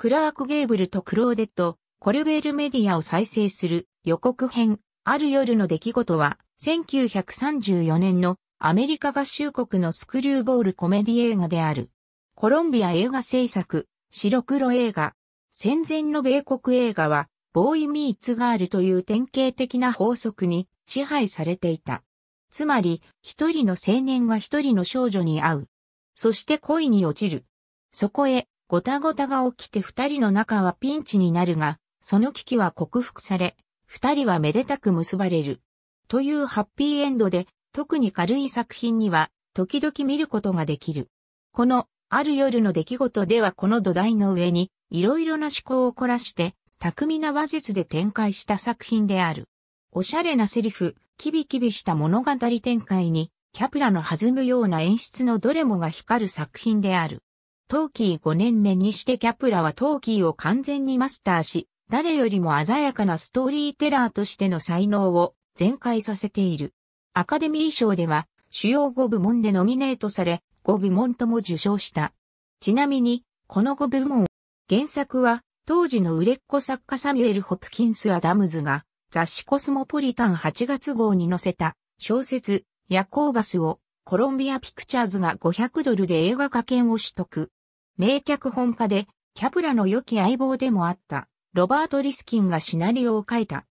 クラーク・ゲーブルとクローデット、コルベールメディアを再生する予告編、ある夜の出来事は、1934年のアメリカ合衆国のスクリューボールコメディ映画である。コロンビア映画制作、白黒映画。戦前の米国映画は、ボーイ・ミーツ・ガールという典型的な法則に支配されていた。つまり、一人の青年が一人の少女に会う。そして恋に落ちる。そこへ、ごたごたが起きて二人の仲はピンチになるが、その危機は克服され、二人はめでたく結ばれる。というハッピーエンドで、特に軽い作品には、時々見ることができる。この、ある夜の出来事ではこの土台の上に、いろいろな思考を凝らして、巧みな話術で展開した作品である。おしゃれなセリフ、キビキビした物語展開に、キャプラの弾むような演出のどれもが光る作品である。トーキー5年目にしてキャプラはトーキーを完全にマスターし、誰よりも鮮やかなストーリーテラーとしての才能を全開させている。アカデミー賞では主要5部門でノミネートされ、5部門とも受賞した。ちなみに、この5部門、原作は当時の売れっ子作家サミュエル・ホプキンス・アダムズが雑誌コスモポリタン8月号に載せた小説ヤコーバスをコロンビア・ピクチャーズが500ドルで映画化権を取得。名脚本家で、キャプラの良き相棒でもあった、ロバート・リスキンがシナリオを書いた。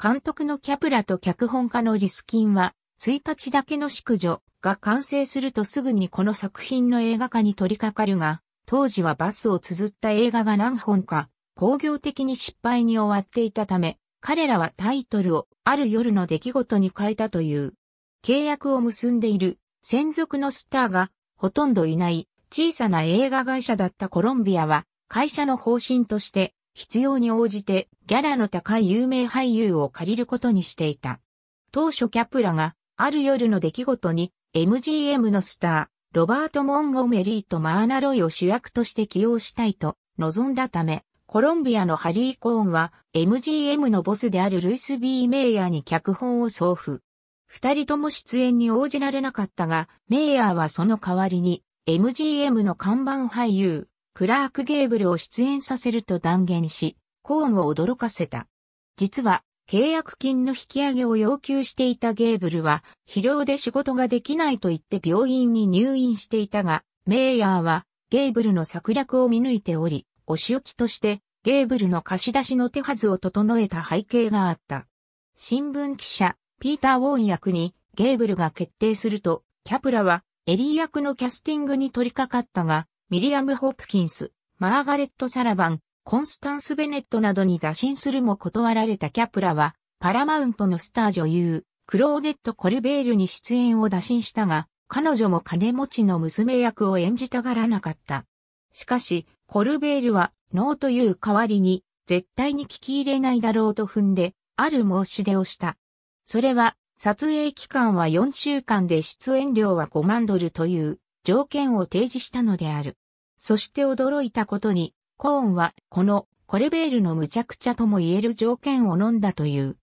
監督のキャプラと脚本家のリスキンは、1日だけの宿女が完成するとすぐにこの作品の映画化に取り掛かるが、当時はバスを綴った映画が何本か、工業的に失敗に終わっていたため、彼らはタイトルをある夜の出来事に変えたという。契約を結んでいる専属のスターがほとんどいない小さな映画会社だったコロンビアは、会社の方針として、必要に応じてギャラの高い有名俳優を借りることにしていた。当初キャプラが、ある夜の出来事に、MGM のスター、ロバート・モンゴメリーとマーナ・ロイを主役として起用したいと望んだため、コロンビアのハリー・コーンは MGM のボスであるルイス・ビー・メイヤーに脚本を送付。二人とも出演に応じられなかったが、メイヤーはその代わりに MGM の看板俳優、クラーク・ゲーブルを出演させると断言し、コーンを驚かせた。実は、契約金の引き上げを要求していたゲーブルは、疲労で仕事ができないと言って病院に入院していたが、メイヤーは、ゲーブルの策略を見抜いており、お仕置きとして、ゲーブルの貸し出しの手はずを整えた背景があった。新聞記者、ピーター・ウォーン役に、ゲーブルが決定すると、キャプラは、エリー役のキャスティングに取り掛かったが、ミリアム・ホプキンス、マーガレット・サラバン、コンスタンス・ベネットなどに打診するも断られたキャプラは、パラマウントのスター女優、クローデット・コルベールに出演を打診したが、彼女も金持ちの娘役を演じたがらなかった。しかし、コルベールは、ノーという代わりに、絶対に聞き入れないだろうと踏んで、ある申し出をした。それは、撮影期間は4週間で出演料は5万ドルという条件を提示したのである。そして驚いたことに、コーンはこのコレベールの無茶苦茶とも言える条件を飲んだという。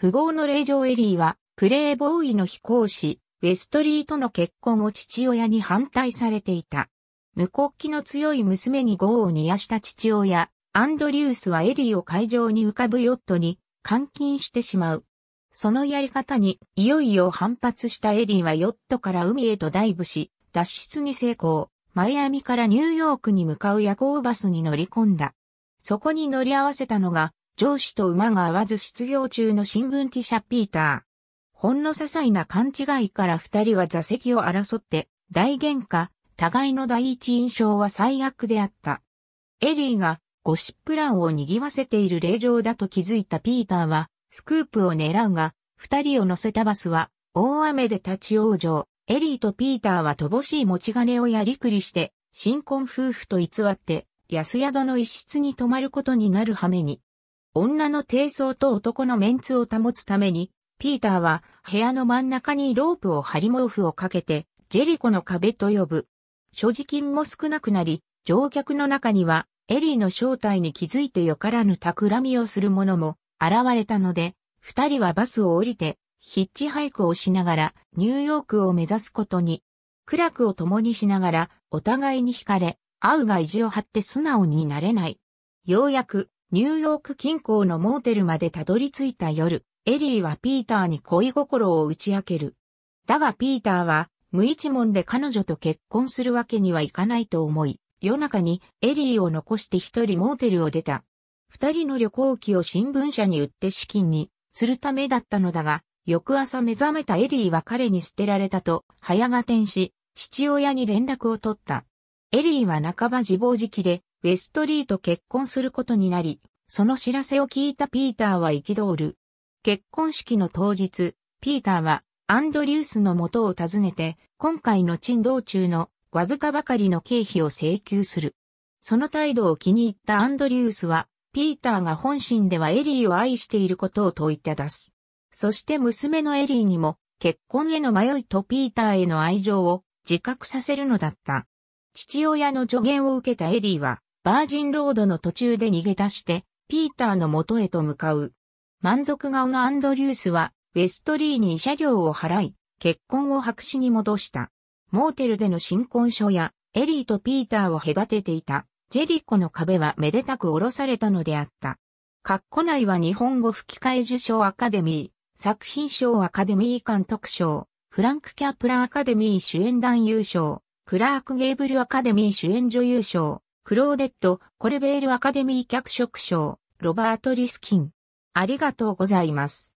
富豪の令嬢エリーは、プレイボーイの飛行士、ウェストリーとの結婚を父親に反対されていた。無国旗の強い娘に業を煮やした父親、アンドリュースはエリーを会場に浮かぶヨットに監禁してしまう。そのやり方にいよいよ反発したエディはヨットから海へとダイブし、脱出に成功。マイアミからニューヨークに向かう夜行バスに乗り込んだ。そこに乗り合わせたのが、上司と馬が合わず失業中の新聞記者ピーター。ほんの些細な勘違いから二人は座席を争って、大喧嘩、互いの第一印象は最悪であった。エリーがゴシップ欄を賑わせている令状だと気づいたピーターは、スクープを狙うが、二人を乗せたバスは、大雨で立ち往生。エリーとピーターは乏しい持ち金をやりくりして、新婚夫婦と偽って、安宿の一室に泊まることになる羽目に。女の低層と男のメンツを保つために、ピーターは部屋の真ん中にロープを張り毛布をかけて、ジェリコの壁と呼ぶ。所持金も少なくなり、乗客の中には、エリーの正体に気づいてよからぬ企みをする者も現れたので、二人はバスを降りて、ヒッチハイクをしながらニューヨークを目指すことに、苦楽を共にしながらお互いに惹かれ、会うが意地を張って素直になれない。ようやくニューヨーク近郊のモーテルまでたどり着いた夜、エリーはピーターに恋心を打ち明ける。だがピーターは無一文で彼女と結婚するわけにはいかないと思い、夜中にエリーを残して一人モーテルを出た。二人の旅行記を新聞社に売って資金にするためだったのだが、翌朝目覚めたエリーは彼に捨てられたと、早が転し、父親に連絡を取った。エリーは半ば自暴自棄で、ウェストリーと結婚することになり、その知らせを聞いたピーターは憤る。結婚式の当日、ピーターはアンドリュースの元を訪ねて、今回の陳道中のわずかばかりの経費を請求する。その態度を気に入ったアンドリュースは、ピーターが本心ではエリーを愛していることを問いただす。そして娘のエリーにも、結婚への迷いとピーターへの愛情を自覚させるのだった。父親の助言を受けたエリーは、バージンロードの途中で逃げ出して、ピーターの元へと向かう。満足顔のアンドリュースは、ウェストリーに慰謝料を払い、結婚を白紙に戻した。モーテルでの新婚書や、エリーとピーターを隔てていた。ジェリコの壁はめでたく下ろされたのであった。カッコ内は日本語吹き替え受賞アカデミー、作品賞アカデミー監督賞、フランク・キャプラーアカデミー主演男優賞、クラーク・ゲーブルアカデミー主演女優賞、クローデット・コレベールアカデミー脚色賞、ロバート・リスキン。ありがとうございます。